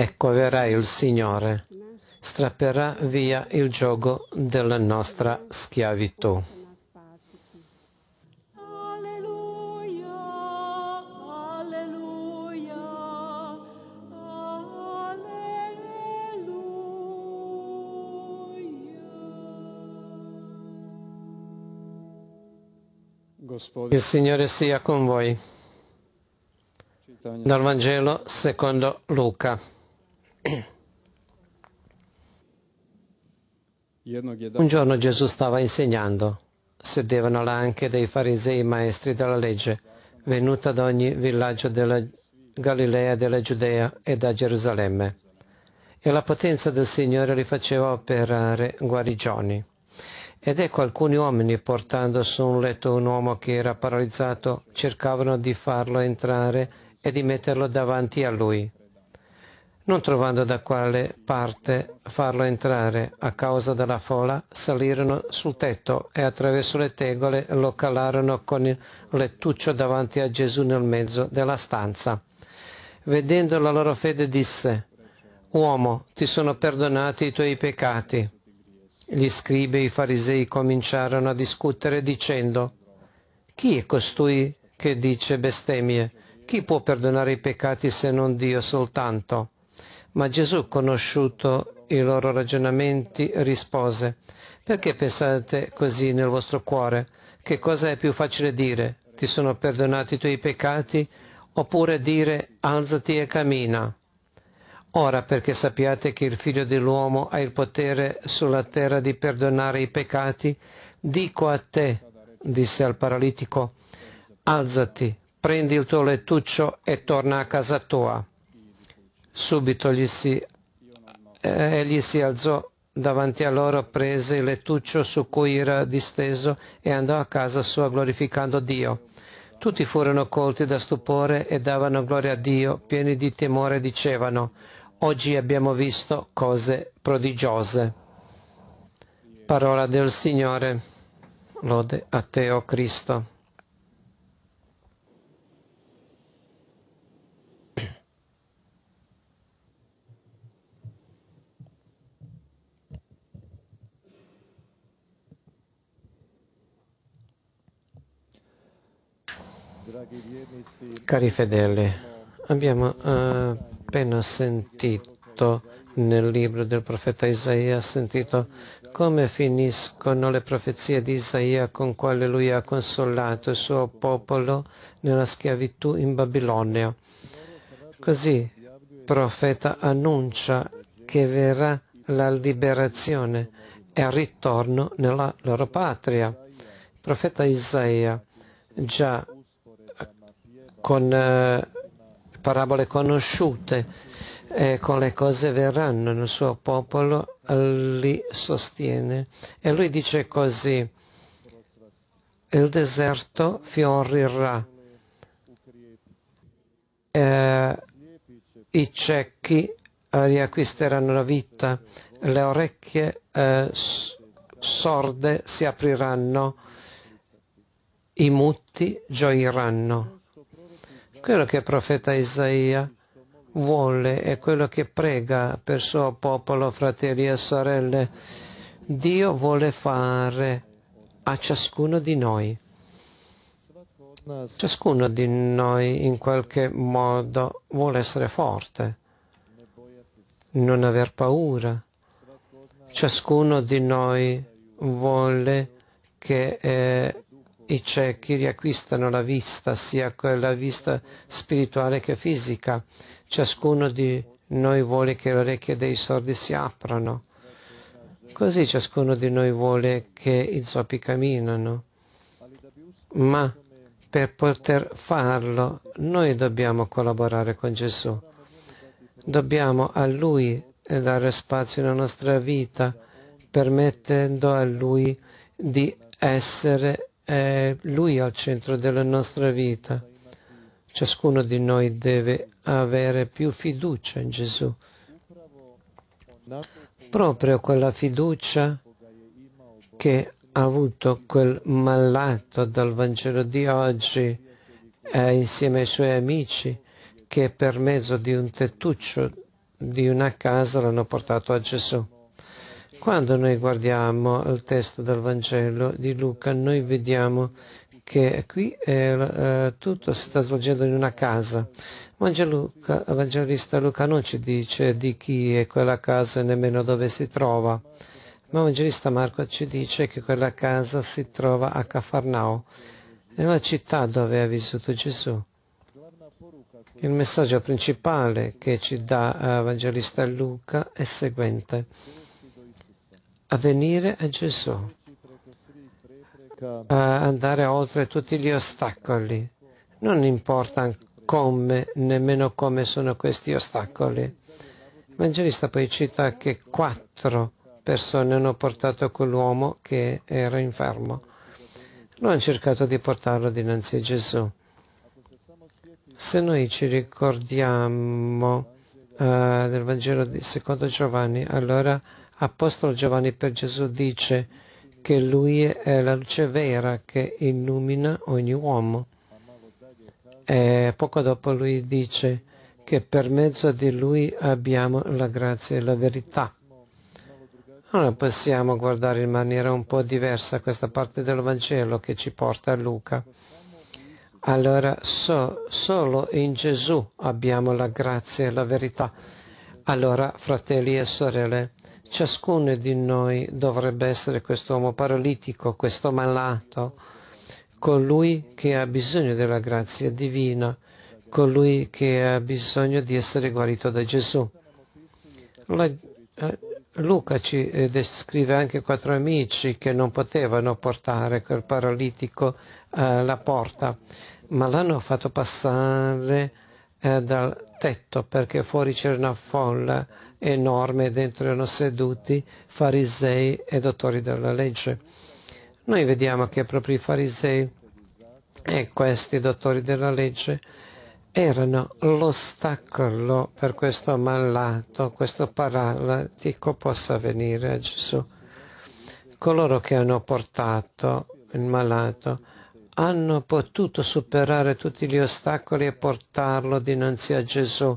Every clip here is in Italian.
Ecco, verrà il Signore, strapperà via il gioco della nostra schiavitù. Il Signore sia con voi. Dal Vangelo secondo Luca. Un giorno Gesù stava insegnando. Sedevano là anche dei farisei maestri della legge, venuti da ogni villaggio della Galilea, della Giudea e da Gerusalemme. E la potenza del Signore li faceva operare guarigioni. Ed ecco alcuni uomini, portando su un letto un uomo che era paralizzato, cercavano di farlo entrare e di metterlo davanti a lui non trovando da quale parte farlo entrare a causa della fola, salirono sul tetto e attraverso le tegole lo calarono con il lettuccio davanti a Gesù nel mezzo della stanza. Vedendo la loro fede disse, Uomo, ti sono perdonati i tuoi peccati. Gli scribi e i farisei cominciarono a discutere dicendo, Chi è costui che dice bestemmie? Chi può perdonare i peccati se non Dio soltanto? Ma Gesù, conosciuto i loro ragionamenti, rispose, perché pensate così nel vostro cuore? Che cosa è più facile dire? Ti sono perdonati i tuoi peccati? Oppure dire, alzati e cammina? Ora perché sappiate che il figlio dell'uomo ha il potere sulla terra di perdonare i peccati, dico a te, disse al paralitico, alzati, prendi il tuo lettuccio e torna a casa tua. Subito gli si, egli eh, si alzò davanti a loro, prese il lettuccio su cui era disteso e andò a casa sua glorificando Dio. Tutti furono colti da stupore e davano gloria a Dio, pieni di timore dicevano, oggi abbiamo visto cose prodigiose. Parola del Signore, lode a Teo Cristo. Cari fedeli, abbiamo eh, appena sentito nel libro del profeta Isaia, sentito come finiscono le profezie di Isaia con quale lui ha consolato il suo popolo nella schiavitù in Babilonia. Così il profeta annuncia che verrà la liberazione e il ritorno nella loro patria. Il profeta Isaia già con eh, parabole conosciute e con le cose verranno, il suo popolo li sostiene. E lui dice così, il deserto fiorirà, eh, i cecchi riacquisteranno la vita, le orecchie eh, sorde si apriranno, i muti gioiranno. Quello che il profeta Isaia vuole e quello che prega per suo popolo, fratelli e sorelle. Dio vuole fare a ciascuno di noi. Ciascuno di noi in qualche modo vuole essere forte, non aver paura. Ciascuno di noi vuole che eh, i ciechi riacquistano la vista, sia quella vista spirituale che fisica. Ciascuno di noi vuole che le orecchie dei sordi si aprano. Così ciascuno di noi vuole che i zoppi camminano. Ma per poter farlo noi dobbiamo collaborare con Gesù. Dobbiamo a Lui dare spazio nella nostra vita, permettendo a Lui di essere eh, è Lui al centro della nostra vita. Ciascuno di noi deve avere più fiducia in Gesù. Proprio quella fiducia che ha avuto quel malato dal Vangelo di oggi eh, insieme ai suoi amici che per mezzo di un tettuccio di una casa l'hanno portato a Gesù. Quando noi guardiamo il testo del Vangelo di Luca, noi vediamo che qui eh, tutto si sta svolgendo in una casa. Luca, Evangelista Luca non ci dice di chi è quella casa e nemmeno dove si trova, ma Evangelista Marco ci dice che quella casa si trova a Cafarnao, nella città dove ha vissuto Gesù. Il messaggio principale che ci dà eh, Evangelista Luca è seguente a venire a Gesù, a andare oltre tutti gli ostacoli. Non importa come, nemmeno come sono questi ostacoli. L'Evangelista poi cita che quattro persone hanno portato quell'uomo che era infermo. Lo hanno cercato di portarlo dinanzi a Gesù. Se noi ci ricordiamo uh, del Vangelo di secondo Giovanni, allora Apostolo Giovanni per Gesù dice che lui è la luce vera che illumina ogni uomo. E poco dopo lui dice che per mezzo di lui abbiamo la grazia e la verità. Allora possiamo guardare in maniera un po' diversa questa parte del Vangelo che ci porta a Luca. Allora so, solo in Gesù abbiamo la grazia e la verità. Allora, fratelli e sorelle, Ciascuno di noi dovrebbe essere quest'uomo paralitico, questo malato, colui che ha bisogno della grazia divina, colui che ha bisogno di essere guarito da Gesù. La, eh, Luca ci eh, descrive anche quattro amici che non potevano portare quel paralitico eh, alla porta, ma l'hanno fatto passare dal tetto perché fuori c'era una folla enorme dentro erano seduti farisei e dottori della legge. Noi vediamo che proprio i farisei e questi dottori della legge erano l'ostacolo per questo malato, questo paralitico possa venire a eh, Gesù. Coloro che hanno portato il malato hanno potuto superare tutti gli ostacoli e portarlo dinanzi a Gesù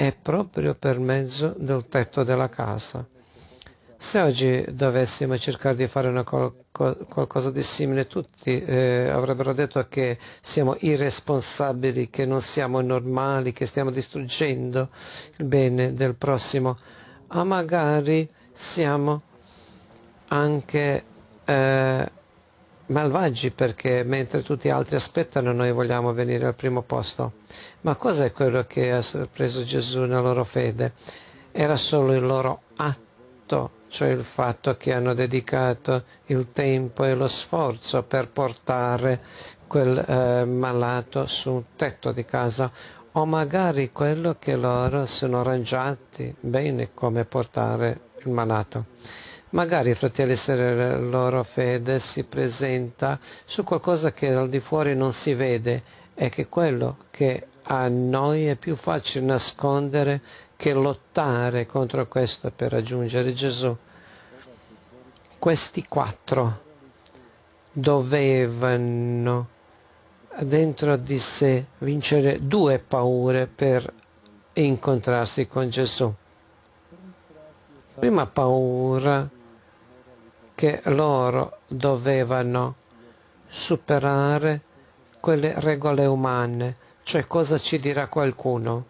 è proprio per mezzo del tetto della casa. Se oggi dovessimo cercare di fare col qualcosa di simile, tutti eh, avrebbero detto che siamo irresponsabili, che non siamo normali, che stiamo distruggendo il bene del prossimo, ma magari siamo anche eh, malvagi perché mentre tutti gli altri aspettano noi vogliamo venire al primo posto. Ma cos'è quello che ha sorpreso Gesù nella loro fede? Era solo il loro atto, cioè il fatto che hanno dedicato il tempo e lo sforzo per portare quel eh, malato su un tetto di casa o magari quello che loro sono arrangiati bene come portare il malato. Magari, fratelli e sorelle, la loro fede si presenta su qualcosa che al di fuori non si vede e che quello che a noi è più facile nascondere che lottare contro questo per raggiungere Gesù. Questi quattro dovevano dentro di sé vincere due paure per incontrarsi con Gesù. Prima paura che loro dovevano superare quelle regole umane cioè cosa ci dirà qualcuno.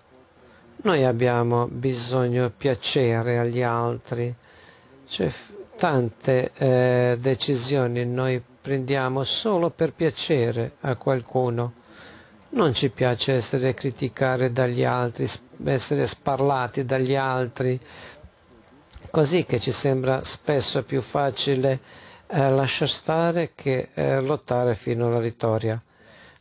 Noi abbiamo bisogno di piacere agli altri, cioè tante eh, decisioni noi prendiamo solo per piacere a qualcuno. Non ci piace essere criticati dagli altri, essere sparlati dagli altri, così che ci sembra spesso più facile eh, lasciar stare che eh, lottare fino alla vittoria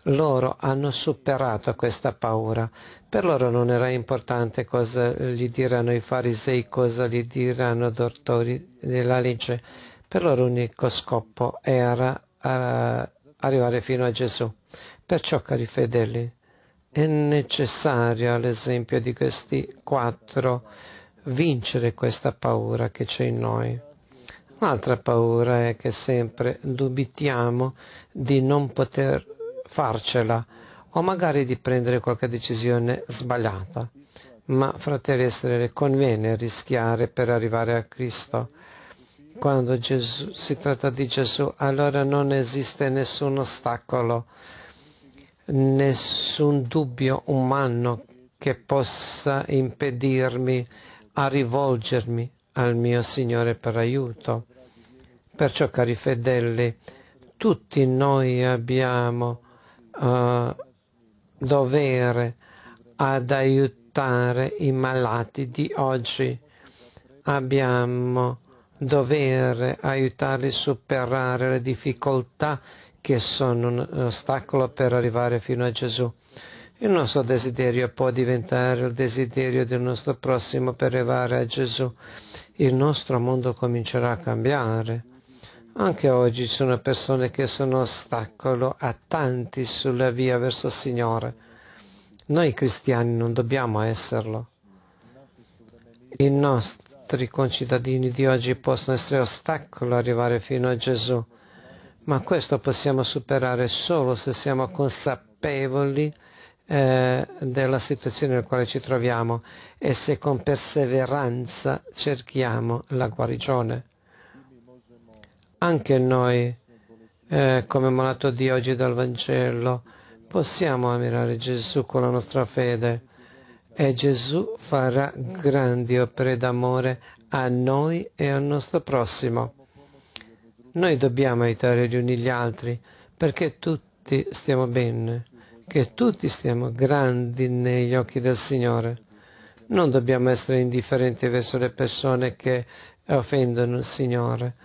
loro hanno superato questa paura. Per loro non era importante cosa gli diranno i farisei, cosa gli diranno i dottori della legge. Per loro l'unico scopo era eh, arrivare fino a Gesù. Perciò, cari fedeli, è necessario all'esempio di questi quattro vincere questa paura che c'è in noi. Un'altra paura è che sempre dubitiamo di non poter farcela o magari di prendere qualche decisione sbagliata. Ma fratelli e sorelle, conviene rischiare per arrivare a Cristo. Quando Gesù, si tratta di Gesù, allora non esiste nessun ostacolo, nessun dubbio umano che possa impedirmi a rivolgermi al mio Signore per aiuto. Perciò, cari fedeli, tutti noi abbiamo eh, dovere ad aiutare i malati di oggi. Abbiamo dovere aiutarli a superare le difficoltà che sono un ostacolo per arrivare fino a Gesù. Il nostro desiderio può diventare il desiderio del nostro prossimo per arrivare a Gesù. Il nostro mondo comincerà a cambiare. Anche oggi ci sono persone che sono ostacolo a tanti sulla via verso il Signore. Noi cristiani non dobbiamo esserlo. I nostri concittadini di oggi possono essere ostacolo ad arrivare fino a Gesù, ma questo possiamo superare solo se siamo consapevoli eh, della situazione nella quale ci troviamo e se con perseveranza cerchiamo la guarigione anche noi, eh, commemorato di oggi dal Vangelo, possiamo ammirare Gesù con la nostra fede e Gesù farà grandi opere d'amore a noi e al nostro prossimo. Noi dobbiamo aiutare gli uni gli altri perché tutti stiamo bene, che tutti stiamo grandi negli occhi del Signore. Non dobbiamo essere indifferenti verso le persone che offendono il Signore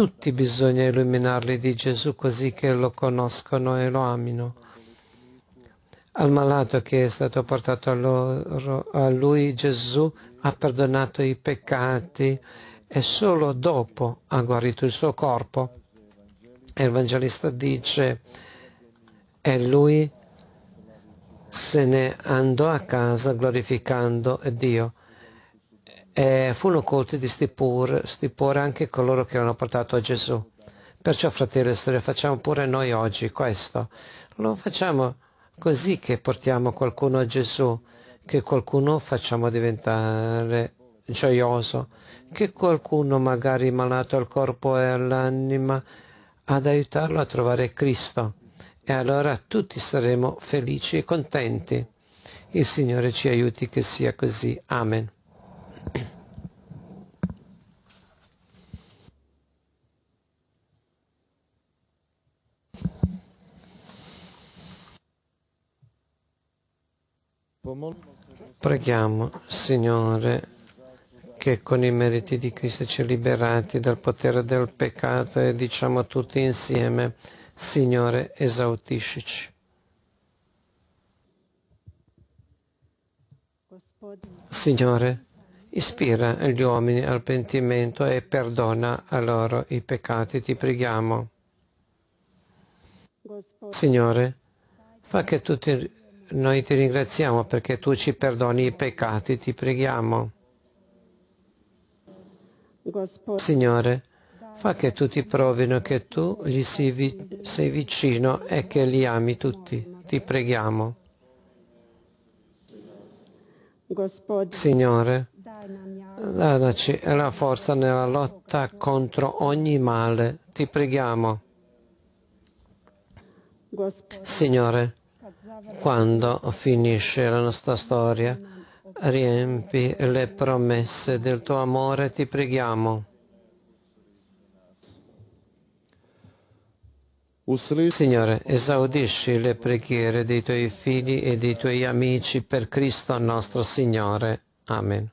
tutti bisogna illuminarli di Gesù così che lo conoscono e lo amino. Al malato che è stato portato a, loro, a lui Gesù ha perdonato i peccati e solo dopo ha guarito il suo corpo. E il Vangelista dice, e lui se ne andò a casa glorificando Dio eh, furono colti di stipore, stupore anche coloro che erano portato a Gesù. Perciò, fratello e sorelle, facciamo pure noi oggi questo. Lo facciamo così che portiamo qualcuno a Gesù, che qualcuno facciamo diventare gioioso, che qualcuno magari malato al corpo e all'anima ad aiutarlo a trovare Cristo. E allora tutti saremo felici e contenti. Il Signore ci aiuti che sia così. Amen. Preghiamo, Signore, che con i meriti di Cristo ci liberati dal potere del peccato e diciamo tutti insieme, Signore, esautiscici. Signore, Ispira gli uomini al pentimento e perdona a loro i peccati, ti preghiamo. Signore, fa che tutti noi ti ringraziamo perché tu ci perdoni i peccati, ti preghiamo. Signore, fa che tutti provino che tu gli sei vicino e che li ami tutti, ti preghiamo. Signore, Danaci la forza nella lotta contro ogni male. Ti preghiamo. Signore, quando finisce la nostra storia, riempi le promesse del tuo amore, ti preghiamo. Signore, esaudisci le preghiere dei tuoi figli e dei tuoi amici per Cristo nostro Signore. Amen.